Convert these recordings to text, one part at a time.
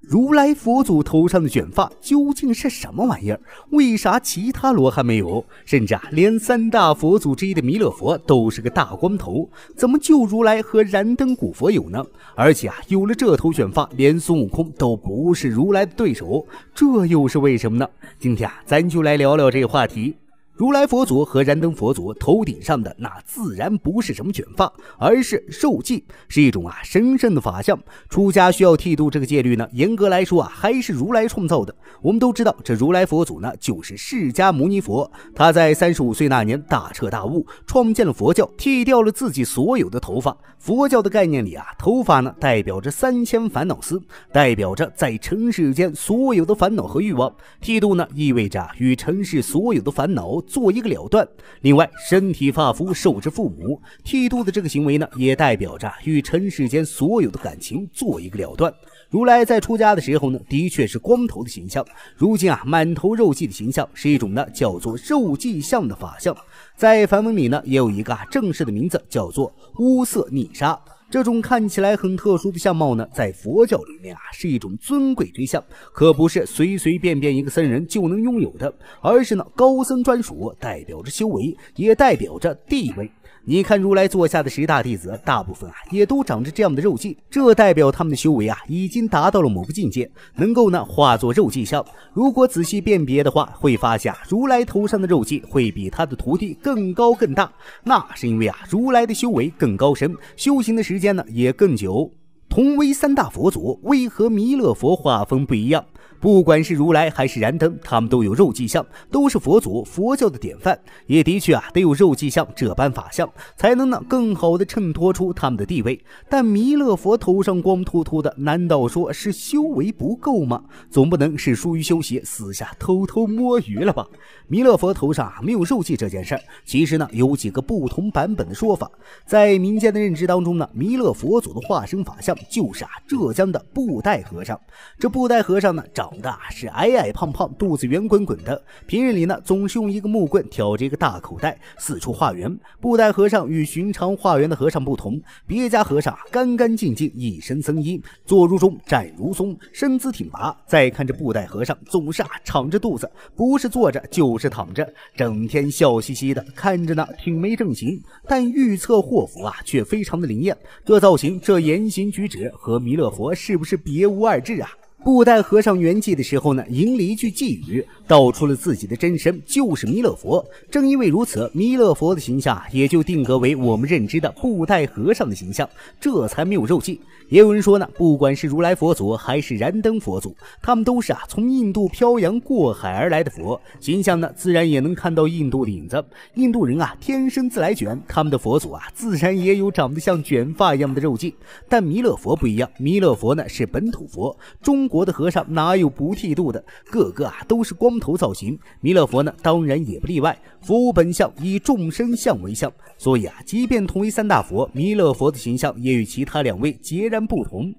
如来佛祖头上的卷发究竟是什么玩意儿？为啥其他罗汉没有？甚至啊，连三大佛祖之一的弥勒佛都是个大光头，怎么就如来和燃灯古佛有呢？而且啊，有了这头卷发，连孙悟空都不是如来的对手，这又是为什么呢？今天啊，咱就来聊聊这个话题。如来佛祖和燃灯佛祖头顶上的那自然不是什么卷发，而是受戒，是一种啊神圣的法相。出家需要剃度，这个戒律呢，严格来说啊，还是如来创造的。我们都知道，这如来佛祖呢，就是释迦牟尼佛。他在三十五岁那年大彻大悟，创建了佛教，剃掉了自己所有的头发。佛教的概念里啊，头发呢代表着三千烦恼丝，代表着在尘世间所有的烦恼和欲望。剃度呢，意味着与尘世所有的烦恼。做一个了断。另外，身体发肤受之父母，剃度的这个行为呢，也代表着与尘世间所有的感情做一个了断。如来在出家的时候呢，的确是光头的形象。如今啊，满头肉髻的形象是一种呢，叫做肉髻相的法相。在梵文里呢，也有一个正式的名字，叫做乌色逆沙。这种看起来很特殊的相貌呢，在佛教里面啊，是一种尊贵之相，可不是随随便便一个僧人就能拥有的，而是呢高僧专属，代表着修为，也代表着地位。你看，如来座下的十大弟子，大部分啊也都长着这样的肉髻，这代表他们的修为啊已经达到了某个境界，能够呢化作肉髻上。如果仔细辨别的话，会发现如来头上的肉髻会比他的徒弟更高更大，那是因为啊如来的修为更高深，修行的时间呢也更久。同为三大佛祖，为何弥勒佛画风不一样？不管是如来还是燃灯，他们都有肉迹相，都是佛祖佛教的典范。也的确啊，得有肉迹相这般法相，才能呢更好的衬托出他们的地位。但弥勒佛头上光秃秃的，难道说是修为不够吗？总不能是疏于修习，私下偷偷摸鱼了吧？弥勒佛头上啊没有肉际这件事儿，其实呢有几个不同版本的说法。在民间的认知当中呢，弥勒佛祖的化身法相就是啊浙江的布袋和尚。这布袋和尚呢。长得是矮矮胖胖，肚子圆滚滚的。平日里呢，总是用一个木棍挑着一个大口袋，四处化缘。布袋和尚与寻常化缘的和尚不同，别家和尚干干净净，一身僧衣，坐如钟，站如松，身姿挺拔。再看这布袋和尚，总是啊，敞着肚子，不是坐着就是躺着，整天笑嘻嘻的，看着呢，挺没正形。但预测祸福啊，却非常的灵验。这造型，这言行举止，和弥勒佛是不是别无二致啊？布袋和尚圆寂的时候呢，吟了一句寄语，道出了自己的真身就是弥勒佛。正因为如此，弥勒佛的形象也就定格为我们认知的布袋和尚的形象，这才没有肉髻。也有人说呢，不管是如来佛祖还是燃灯佛祖，他们都是啊从印度漂洋过海而来的佛形象呢，自然也能看到印度的影子。印度人啊天生自来卷，他们的佛祖啊自然也有长得像卷发一样的肉髻。但弥勒佛不一样，弥勒佛呢是本土佛中。国的和尚哪有不剃度的？个个啊都是光头造型。弥勒佛呢，当然也不例外。佛无本相，以众生相为相，所以啊，即便同为三大佛，弥勒佛的形象也与其他两位截然不同。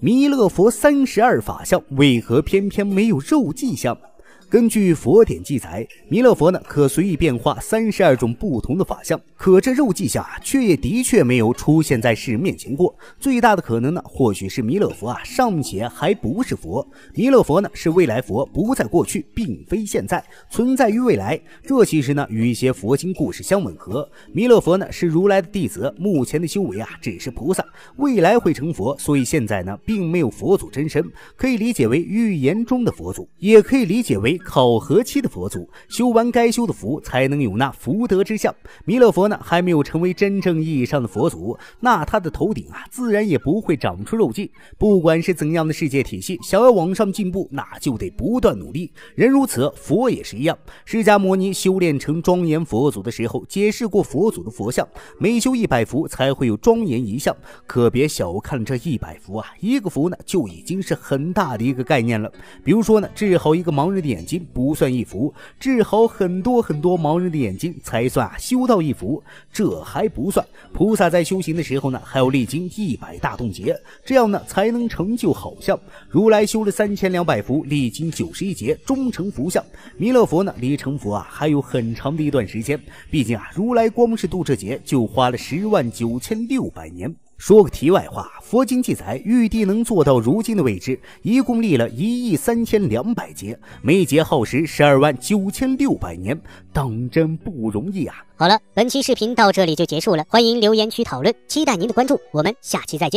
弥勒佛三十二法相，为何偏偏没有肉髻相？根据佛典记载，弥勒佛呢可随意变化三十二种不同的法相，可这肉记下却也的确没有出现在世面前过。最大的可能呢，或许是弥勒佛啊尚且还不是佛。弥勒佛呢是未来佛，不在过去，并非现在存在于未来。这其实呢与一些佛经故事相吻合。弥勒佛呢是如来的弟子，目前的修为啊只是菩萨，未来会成佛，所以现在呢并没有佛祖真身，可以理解为预言中的佛祖，也可以理解为。考核期的佛祖修完该修的福，才能有那福德之相。弥勒佛呢，还没有成为真正意义上的佛祖，那他的头顶啊，自然也不会长出肉际。不管是怎样的世界体系，想要往上进步，那就得不断努力。人如此，佛也是一样。释迦牟尼修炼成庄严佛祖的时候，解释过佛祖的佛像，每修一百幅才会有庄严一像。可别小看这一百幅啊，一个幅呢就已经是很大的一个概念了。比如说呢，治好一个盲人的眼。经不算一幅，治好很多很多盲人的眼睛才算修到一幅。这还不算，菩萨在修行的时候呢，还要历经一百大洞劫，这样呢才能成就好相。如来修了三千两百幅，历经九十一劫，终成佛相。弥勒佛呢，离成佛啊还有很长的一段时间。毕竟啊，如来光是渡这劫就花了十万九千六百年。说个题外话，佛经记载，玉帝能做到如今的位置，一共立了一亿三千两百劫，每劫耗时十二万九千六百年，当真不容易啊！好了，本期视频到这里就结束了，欢迎留言区讨论，期待您的关注，我们下期再见。